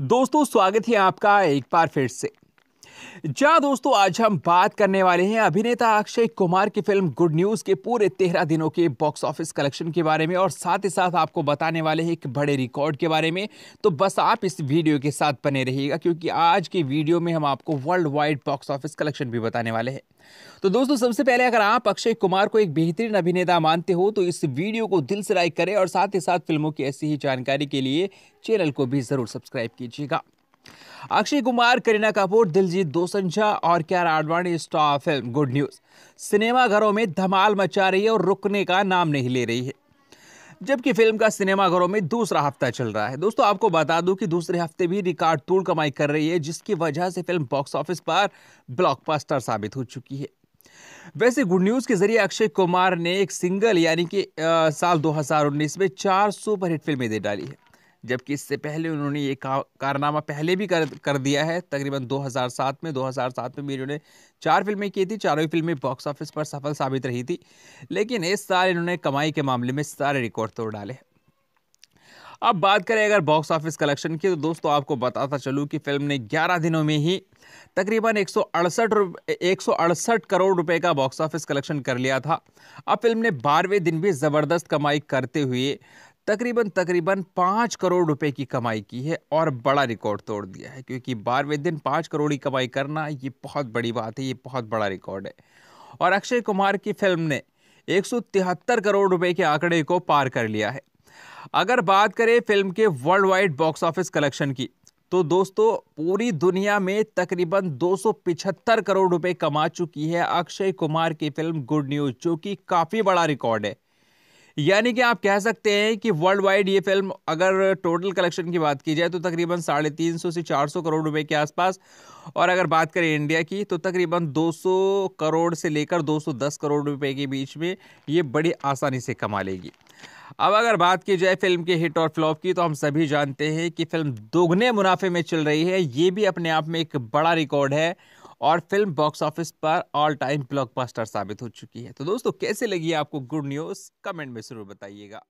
दोस्तों स्वागत है आपका एक बार फिर से जहाँ दोस्तों आज हम बात करने वाले हैं अभिनेता अक्षय कुमार की फिल्म गुड न्यूज के पूरे तेरह दिनों के बॉक्स ऑफिस कलेक्शन के बारे में और साथ ही साथ आपको बताने वाले हैं एक बड़े रिकॉर्ड के बारे में तो बस आप इस वीडियो के साथ बने रहिएगा क्योंकि आज की वीडियो में हम आपको worldwide box office collection भी बताने वाले हैं तो दोस्तों सबसे पहले अगर आप अक्षय कुमार को एक बेहतरीन अभिनेता मानते हो तो इस वीडियो को दिल से लाइक करें और साथ ही साथ फिल्मों की ऐसी ही जानकारी के लिए चैनल को भी ज़रूर सब्सक्राइब कीजिएगा अक्षय कुमार करीना कपूर दिलजीत दोसंझा और Kiara Advani star film good news सिनेमाघरों में धमाल मचा रही है और रुकने का नाम नहीं ले रही है जबकि फिल्म का सिनेमाघरों में दूसरा हफ्ता चल रहा है दोस्तों आपको बता दूं कि दूसरे हफ्ते भी रिकॉर्ड तोड़ कमाई कर रही है जिसकी वजह से फिल्म बॉक्स ऑफिस पर ब्लॉकबस्टर साबित हो चुकी है वैसे गुड न्यूज़ के जरिए अक्षय कुमार ने एक सिंगल यानी कि साल 2019 में चार सुपरहिट फिल्में दे डाली है जबकि इससे पहले उन्होंने ये कारनामा पहले भी कर कर दिया है तकरीबन 2007 में 2007 में भी इन्होंने चार फिल्में की थी चारों ही फिल्में बॉक्स ऑफिस पर सफल साबित रही थी लेकिन इस साल इन्होंने कमाई के मामले में सारे रिकॉर्ड तोड़ डाले अब बात करें अगर बॉक्स ऑफिस कलेक्शन की तो दोस्तों आपको बताता चलूँ कि फिल्म ने ग्यारह दिनों में ही तकरीबन एक सौ अड़सठ करोड़ रुपए का बॉक्स ऑफिस कलेक्शन कर लिया था अब फिल्म ने बारहवें दिन भी ज़बरदस्त कमाई करते हुए तकरीबन तकरीबन पाँच करोड़ रुपए की कमाई की है और बड़ा रिकॉर्ड तोड़ दिया है क्योंकि बारहवें दिन पाँच करोड़ की कमाई करना ये बहुत बड़ी बात है ये बहुत बड़ा रिकॉर्ड है और अक्षय कुमार की फिल्म ने एक करोड़ रुपए के आंकड़े को पार कर लिया है अगर बात करें फिल्म के worldwide box office collection की तो दोस्तों पूरी दुनिया में तकरीबन दो करोड़ रुपए कमा चुकी है अक्षय कुमार की फिल्म गुड न्यूज जो कि काफ़ी बड़ा रिकॉर्ड है यानी कि आप कह सकते हैं कि वर्ल्ड वाइड ये फिल्म अगर टोटल कलेक्शन की बात की जाए तो तकरीबन साढ़े तीन सौ से चार सौ करोड़ रुपए के आसपास और अगर बात करें इंडिया की तो तकरीबन दो सौ करोड़ से लेकर दो सौ दस करोड़ रुपए के बीच में ये बड़ी आसानी से कमा लेगी अब अगर बात की जाए फिल्म के हिट और फ्लॉप की तो हम सभी जानते हैं कि फिल्म दोगुने मुनाफे में चल रही है ये भी अपने आप में एक बड़ा रिकॉर्ड है और फिल्म बॉक्स ऑफिस पर ऑल टाइम ब्लॉकबस्टर साबित हो चुकी है तो दोस्तों कैसे लगी आपको गुड न्यूज़ कमेंट में ज़रूर बताइएगा